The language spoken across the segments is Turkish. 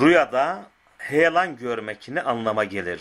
Rüyada heyelan görmek ne anlama gelir?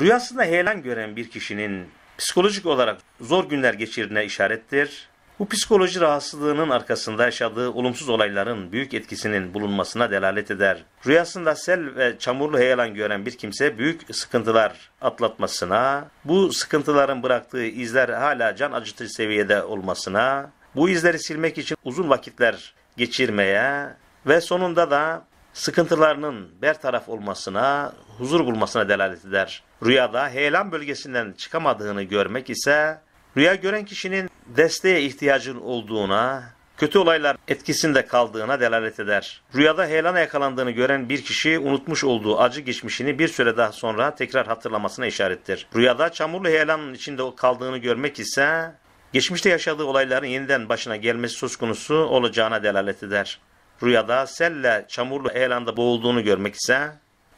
Rüyasında heyelan gören bir kişinin psikolojik olarak zor günler geçirdiğine işarettir. Bu psikoloji rahatsızlığının arkasında yaşadığı olumsuz olayların büyük etkisinin bulunmasına delalet eder. Rüyasında sel ve çamurlu heyelan gören bir kimse büyük sıkıntılar atlatmasına, bu sıkıntıların bıraktığı izler hala can acıtıcı seviyede olmasına, bu izleri silmek için uzun vakitler geçirmeye ve sonunda da sıkıntılarının bertaraf olmasına, huzur bulmasına delalet eder. Rüyada heyelan bölgesinden çıkamadığını görmek ise, rüya gören kişinin desteğe ihtiyacın olduğuna, kötü olaylar etkisinde kaldığına delalet eder. Rüyada heyelana yakalandığını gören bir kişi unutmuş olduğu acı geçmişini bir süre daha sonra tekrar hatırlamasına işarettir. Rüyada çamurlu heyelanın içinde kaldığını görmek ise geçmişte yaşadığı olayların yeniden başına gelmesi söz konusu olacağına delalet eder rüyada selle çamurlu elanda boğulduğunu görmek ise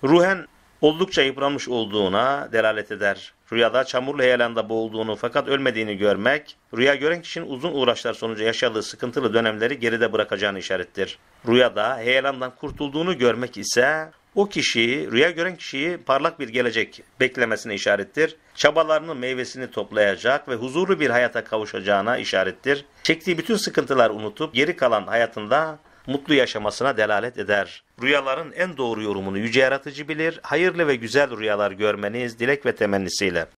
ruhen oldukça yıpranmış olduğuna delalet eder. Rüyada çamurlu heyelanda boğulduğunu fakat ölmediğini görmek, rüya gören kişinin uzun uğraşlar sonucu yaşadığı sıkıntılı dönemleri geride bırakacağını işarettir. Rüyada heyelandan kurtulduğunu görmek ise o kişiyi, rüya gören kişiyi parlak bir gelecek beklemesine işarettir. Çabalarının meyvesini toplayacak ve huzurlu bir hayata kavuşacağına işarettir. Çektiği bütün sıkıntılar unutup geri kalan hayatında mutlu yaşamasına delalet eder. Rüyaların en doğru yorumunu yüce yaratıcı bilir, hayırlı ve güzel rüyalar görmeniz dilek ve temennisiyle.